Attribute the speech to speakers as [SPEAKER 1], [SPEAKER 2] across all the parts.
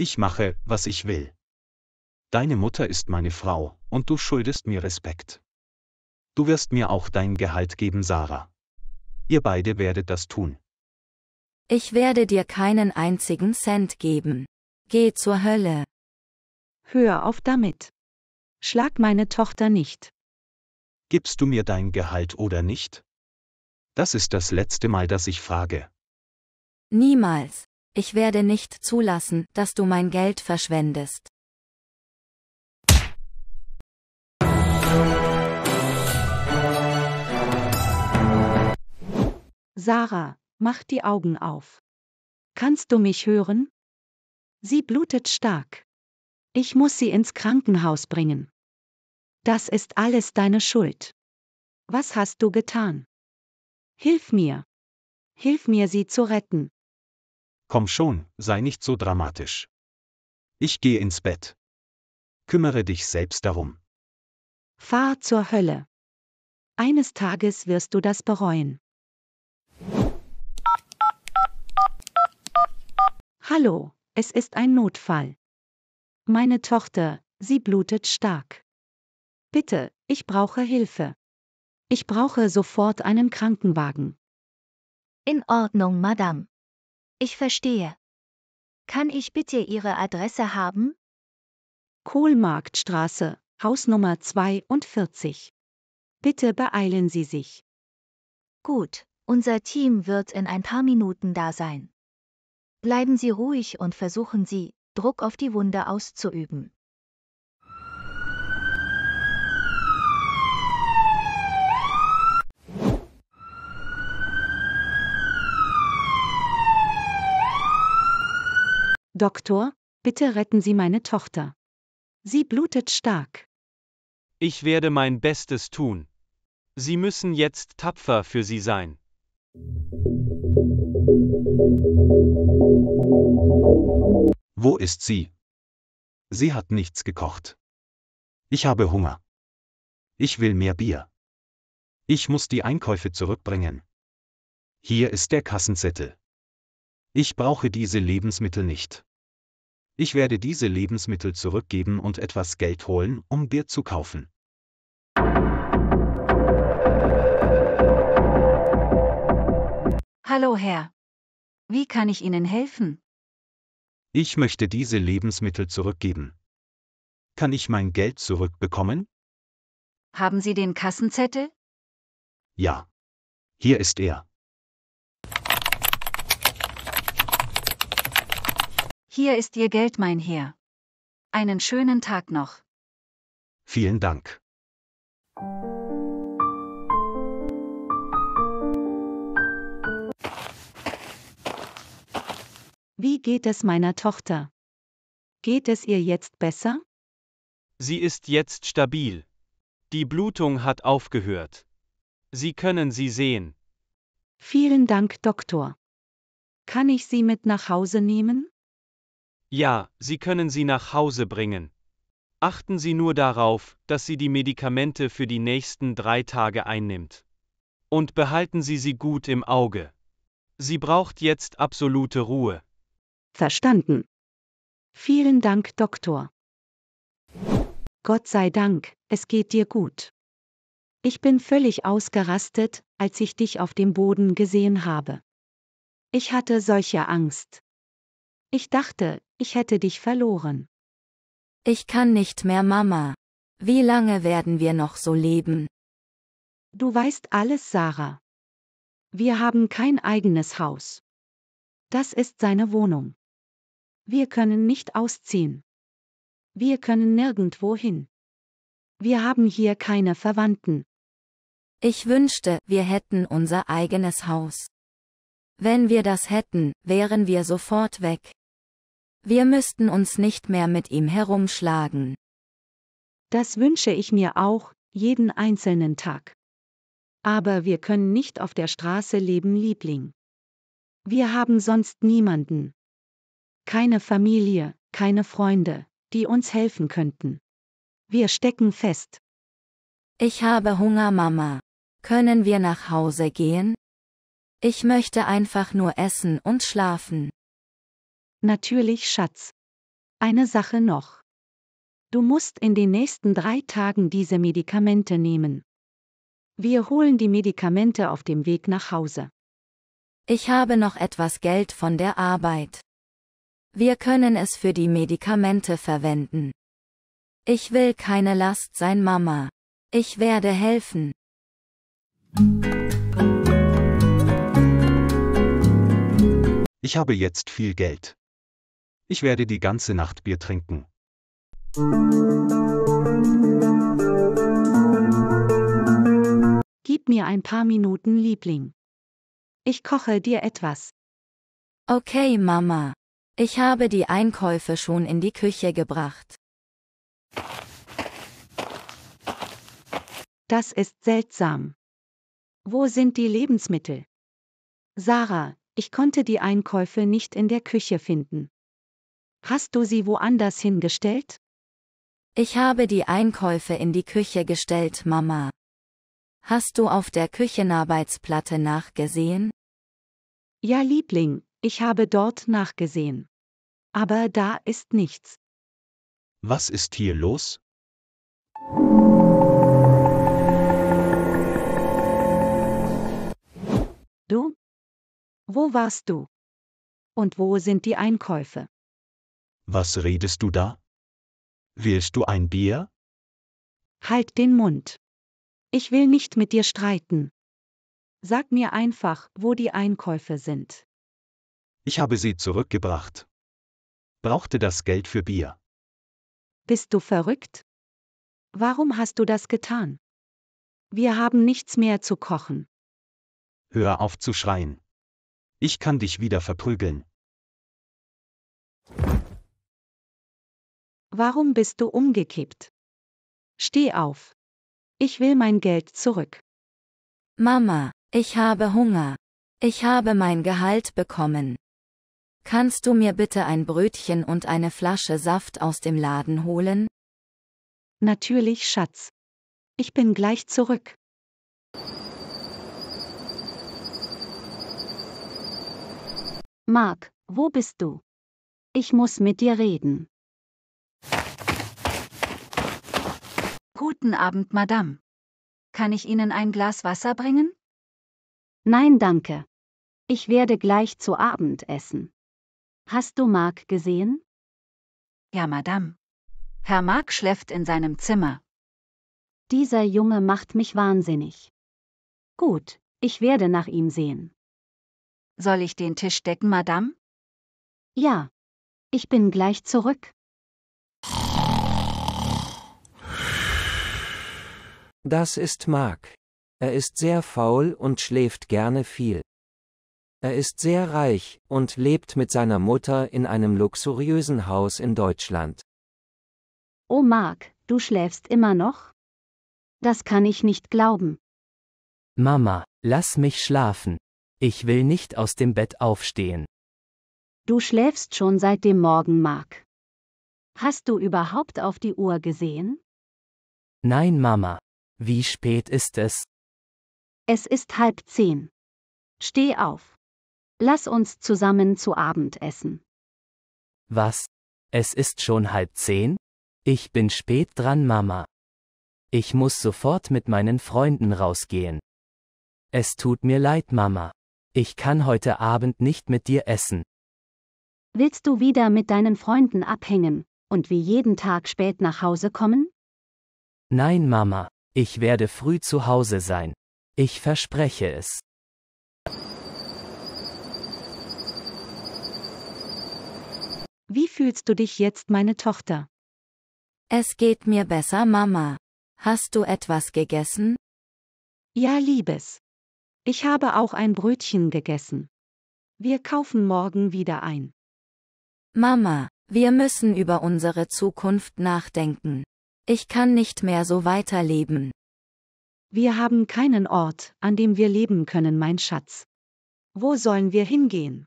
[SPEAKER 1] Ich mache, was ich will. Deine Mutter ist meine Frau, und du schuldest mir Respekt. Du wirst mir auch dein Gehalt geben, Sarah. Ihr beide werdet das tun.
[SPEAKER 2] Ich werde dir keinen einzigen Cent geben. Geh zur Hölle. Hör auf damit. Schlag meine Tochter nicht.
[SPEAKER 1] Gibst du mir dein Gehalt oder nicht? Das ist das letzte Mal, dass ich frage.
[SPEAKER 2] Niemals. Ich werde nicht zulassen, dass du mein Geld verschwendest. Sarah, mach die Augen auf. Kannst du mich hören? Sie blutet stark. Ich muss sie ins Krankenhaus bringen. Das ist alles deine Schuld. Was hast du getan? Hilf mir. Hilf mir, sie zu retten.
[SPEAKER 1] Komm schon, sei nicht so dramatisch. Ich gehe ins Bett. Kümmere dich selbst darum.
[SPEAKER 2] Fahr zur Hölle. Eines Tages wirst du das bereuen. Hallo, es ist ein Notfall. Meine Tochter, sie blutet stark. Bitte, ich brauche Hilfe. Ich brauche sofort einen Krankenwagen. In Ordnung, Madame. Ich verstehe. Kann ich bitte Ihre Adresse haben? Kohlmarktstraße, Hausnummer 42. Bitte beeilen Sie sich. Gut, unser Team wird in ein paar Minuten da sein. Bleiben Sie ruhig und versuchen Sie, Druck auf die Wunde auszuüben. Doktor, bitte retten Sie meine Tochter. Sie blutet stark.
[SPEAKER 1] Ich werde mein Bestes tun. Sie müssen jetzt tapfer für sie sein. Wo ist sie? Sie hat nichts gekocht. Ich habe Hunger. Ich will mehr Bier. Ich muss die Einkäufe zurückbringen. Hier ist der Kassenzettel. Ich brauche diese Lebensmittel nicht ich werde diese Lebensmittel zurückgeben und etwas Geld holen, um Bier zu kaufen.
[SPEAKER 2] Hallo Herr. Wie kann ich Ihnen helfen?
[SPEAKER 1] Ich möchte diese Lebensmittel zurückgeben. Kann ich mein Geld zurückbekommen?
[SPEAKER 2] Haben Sie den Kassenzettel?
[SPEAKER 1] Ja. Hier ist er.
[SPEAKER 2] Hier ist Ihr Geld, mein Herr. Einen schönen Tag noch.
[SPEAKER 1] Vielen Dank.
[SPEAKER 2] Wie geht es meiner Tochter? Geht es ihr jetzt besser?
[SPEAKER 1] Sie ist jetzt stabil. Die Blutung hat aufgehört. Sie können sie sehen.
[SPEAKER 2] Vielen Dank, Doktor. Kann ich sie mit nach Hause nehmen?
[SPEAKER 1] Ja, Sie können sie nach Hause bringen. Achten Sie nur darauf, dass sie die Medikamente für die nächsten drei Tage einnimmt. Und behalten Sie sie gut im Auge. Sie braucht jetzt absolute Ruhe.
[SPEAKER 2] Verstanden. Vielen Dank, Doktor. Gott sei Dank, es geht dir gut. Ich bin völlig ausgerastet, als ich dich auf dem Boden gesehen habe. Ich hatte solche Angst. Ich dachte, ich hätte dich verloren. Ich kann nicht mehr, Mama. Wie lange werden wir noch so leben? Du weißt alles, Sarah. Wir haben kein eigenes Haus. Das ist seine Wohnung. Wir können nicht ausziehen. Wir können nirgendwo hin. Wir haben hier keine Verwandten. Ich wünschte, wir hätten unser eigenes Haus. Wenn wir das hätten, wären wir sofort weg. Wir müssten uns nicht mehr mit ihm herumschlagen. Das wünsche ich mir auch, jeden einzelnen Tag. Aber wir können nicht auf der Straße leben, Liebling. Wir haben sonst niemanden. Keine Familie, keine Freunde, die uns helfen könnten. Wir stecken fest. Ich habe Hunger, Mama. Können wir nach Hause gehen? Ich möchte einfach nur essen und schlafen. Natürlich, Schatz. Eine Sache noch. Du musst in den nächsten drei Tagen diese Medikamente nehmen. Wir holen die Medikamente auf dem Weg nach Hause. Ich habe noch etwas Geld von der Arbeit. Wir können es für die Medikamente verwenden. Ich will keine Last sein, Mama. Ich werde helfen.
[SPEAKER 1] Ich habe jetzt viel Geld. Ich werde die ganze Nacht Bier trinken.
[SPEAKER 2] Gib mir ein paar Minuten, Liebling. Ich koche dir etwas. Okay, Mama. Ich habe die Einkäufe schon in die Küche gebracht. Das ist seltsam. Wo sind die Lebensmittel? Sarah, ich konnte die Einkäufe nicht in der Küche finden. Hast du sie woanders hingestellt? Ich habe die Einkäufe in die Küche gestellt, Mama. Hast du auf der Küchenarbeitsplatte nachgesehen? Ja, Liebling, ich habe dort nachgesehen. Aber da ist nichts.
[SPEAKER 1] Was ist hier los?
[SPEAKER 2] Du? Wo warst du? Und wo sind die Einkäufe?
[SPEAKER 1] Was redest du da? Willst du ein Bier?
[SPEAKER 2] Halt den Mund. Ich will nicht mit dir streiten. Sag mir einfach, wo die Einkäufe sind.
[SPEAKER 1] Ich habe sie zurückgebracht. Brauchte das Geld für Bier.
[SPEAKER 2] Bist du verrückt? Warum hast du das getan? Wir haben nichts mehr zu kochen.
[SPEAKER 1] Hör auf zu schreien. Ich kann dich wieder verprügeln.
[SPEAKER 2] Warum bist du umgekippt? Steh auf. Ich will mein Geld zurück. Mama, ich habe Hunger. Ich habe mein Gehalt bekommen. Kannst du mir bitte ein Brötchen und eine Flasche Saft aus dem Laden holen? Natürlich, Schatz. Ich bin gleich zurück. Mark, wo bist du? Ich muss mit dir reden. Guten Abend, Madame. Kann ich Ihnen ein Glas Wasser bringen? Nein, danke. Ich werde gleich zu Abend essen. Hast du Mark gesehen? Ja, Madame. Herr Mark schläft in seinem Zimmer. Dieser Junge macht mich wahnsinnig. Gut, ich werde nach ihm sehen. Soll ich den Tisch decken, Madame? Ja. Ich bin gleich zurück.
[SPEAKER 3] Das ist Mark. Er ist sehr faul und schläft gerne viel. Er ist sehr reich und lebt mit seiner Mutter in einem luxuriösen Haus in Deutschland.
[SPEAKER 2] Oh Mark, du schläfst immer noch? Das kann ich nicht glauben.
[SPEAKER 3] Mama, lass mich schlafen. Ich will nicht aus dem Bett aufstehen.
[SPEAKER 2] Du schläfst schon seit dem Morgen, Mark. Hast du überhaupt auf die Uhr gesehen?
[SPEAKER 3] Nein, Mama, wie spät ist es?
[SPEAKER 2] Es ist halb zehn. Steh auf. Lass uns zusammen zu Abend essen.
[SPEAKER 3] Was? Es ist schon halb zehn? Ich bin spät dran, Mama. Ich muss sofort mit meinen Freunden rausgehen. Es tut mir leid, Mama. Ich kann heute Abend nicht mit dir essen.
[SPEAKER 2] Willst du wieder mit deinen Freunden abhängen und wie jeden Tag spät nach Hause kommen?
[SPEAKER 3] Nein, Mama. Ich werde früh zu Hause sein. Ich verspreche es.
[SPEAKER 2] Wie fühlst du dich jetzt, meine Tochter? Es geht mir besser, Mama. Hast du etwas gegessen? Ja, Liebes. Ich habe auch ein Brötchen gegessen. Wir kaufen morgen wieder ein. Mama, wir müssen über unsere Zukunft nachdenken. Ich kann nicht mehr so weiterleben. Wir haben keinen Ort, an dem wir leben können, mein Schatz. Wo sollen wir hingehen?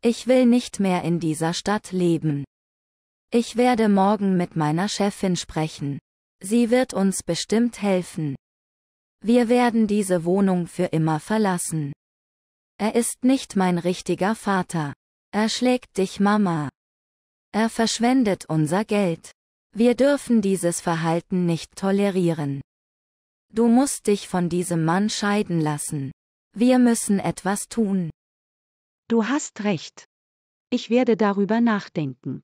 [SPEAKER 2] Ich will nicht mehr in dieser Stadt leben. Ich werde morgen mit meiner Chefin sprechen. Sie wird uns bestimmt helfen. Wir werden diese Wohnung für immer verlassen. Er ist nicht mein richtiger Vater. Er schlägt dich Mama. Er verschwendet unser Geld. Wir dürfen dieses Verhalten nicht tolerieren. Du musst dich von diesem Mann scheiden lassen. Wir müssen etwas tun. Du hast recht. Ich werde darüber nachdenken.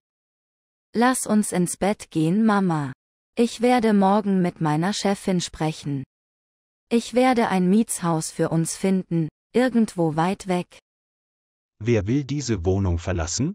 [SPEAKER 2] Lass uns ins Bett gehen, Mama. Ich werde morgen mit meiner Chefin sprechen. Ich werde ein Mietshaus für uns finden, irgendwo weit weg.
[SPEAKER 1] Wer will diese Wohnung verlassen?